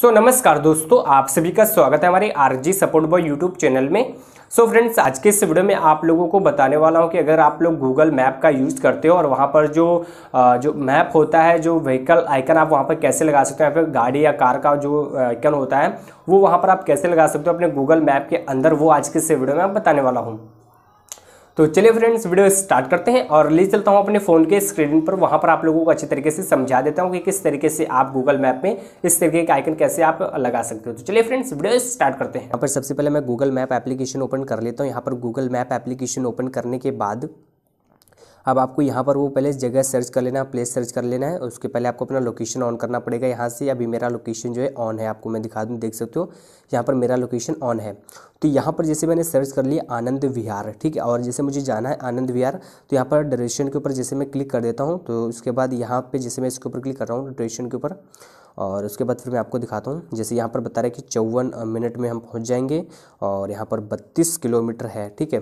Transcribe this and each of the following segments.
सो so, नमस्कार दोस्तों आप सभी का स्वागत है हमारे R G support boy YouTube channel में सो so, फ्रेंड्स आज के इस वीडियो में आप लोगों को बताने वाला हूं कि अगर आप लोग गूगल मैप का यूज़ करते हो और वहां पर जो जो मैप होता है जो व्हीकल आइकन आप वहां पर कैसे लगा सकते हो या फिर गाड़ी या कार का जो आइकन होता है वो वहाँ पर आप कैसे लगा सकते हो अपने गूगल मैप के अंदर वो आज के इस वीडियो में आप बताने वाला हूँ तो चलिए फ्रेंड्स वीडियो स्टार्ट करते हैं और ले चलता हूँ अपने फ़ोन के स्क्रीन पर वहाँ पर आप लोगों को अच्छे तरीके से समझा देता हूँ कि किस तरीके से आप गूगल मैप में इस तरीके का आइकन कैसे आप लगा सकते हो तो चलिए फ्रेंड्स वीडियो स्टार्ट करते हैं यहाँ पर सबसे पहले मैं गूगल मैप एप्लीकेशन ओपन कर लेता हूँ यहाँ पर गूगल मैप एप्लीकेशन ओपन करने के बाद अब आपको यहाँ पर वो पहले जगह सर्च कर लेना प्लेस सर्च कर लेना है उसके पहले आपको अपना लोकेशन ऑन करना पड़ेगा यहाँ से अभी मेरा लोकेशन जो है ऑन है आपको मैं दिखा दूँ देख सकते हो यहाँ पर मेरा लोकेशन ऑन है तो यहाँ पर जैसे मैंने सर्च कर लिया आनंद विहार ठीक है और जैसे मुझे जाना है आनंद विहार तो यहाँ पर डायरेक्शन के ऊपर जैसे मैं क्लिक कर देता हूँ तो उसके बाद यहाँ पर जैसे मैं इसके ऊपर क्लिक कर रहा हूँ डायरेक्शन के ऊपर और उसके बाद फिर मैं आपको दिखाता हूँ जैसे यहाँ पर बता रहा है कि चौवन मिनट में हम पहुँच जाएंगे और यहाँ पर बत्तीस किलोमीटर है ठीक है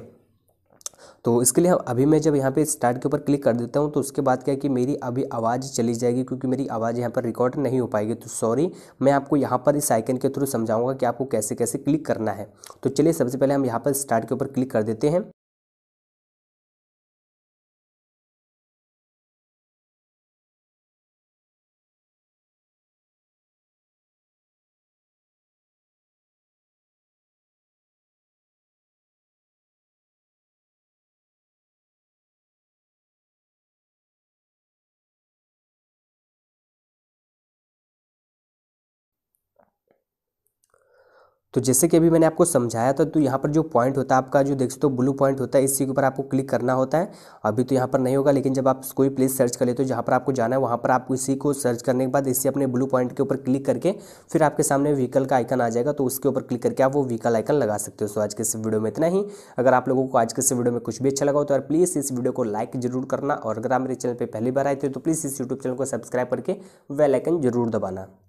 तो इसके लिए अभी मैं जब यहाँ पे स्टार्ट के ऊपर क्लिक कर देता हूँ तो उसके बाद क्या है कि मेरी अभी आवाज़ चली जाएगी क्योंकि मेरी आवाज़ यहाँ पर रिकॉर्ड नहीं हो पाएगी तो सॉरी मैं आपको यहाँ पर इस आइकन के थ्रू समझाऊँगा कि आपको कैसे कैसे क्लिक करना है तो चलिए सबसे पहले हम यहाँ पर स्टार्ट के ऊपर क्लिक कर देते हैं तो जैसे कि अभी मैंने आपको समझाया था तो यहाँ पर जो पॉइंट होता है आपका जो देख सकते हो ब्लू पॉइंट होता है इसी के ऊपर आपको क्लिक करना होता है अभी तो यहाँ पर नहीं होगा लेकिन जब आप कोई प्लेस सर्च कर लेते हो जहाँ पर आपको जाना है वहाँ पर आप इसी को सर्च करने के बाद इसी अपने ब्लू पॉइंट के ऊपर क्लिक करके फिर आपके सामने व्हीकल का आइकन आ जाएगा तो उसके ऊपर क्लिक करके आप वो व्हीकल आइकन लगा सकते हो सो आज के इस वीडियो में इतना ही अगर आप लोगों को आज के इस वीडियो में कुछ भी अच्छा लगा हो तो यार प्लीज़ इस वीडियो को लाइक जरूर करना और अगर आप मेरे चैनल पर पहली बार आए थे तो प्लीज़ इस यूट्यूब चैनल को सब्सक्राइब करके वेलाइकन जरूर दबाना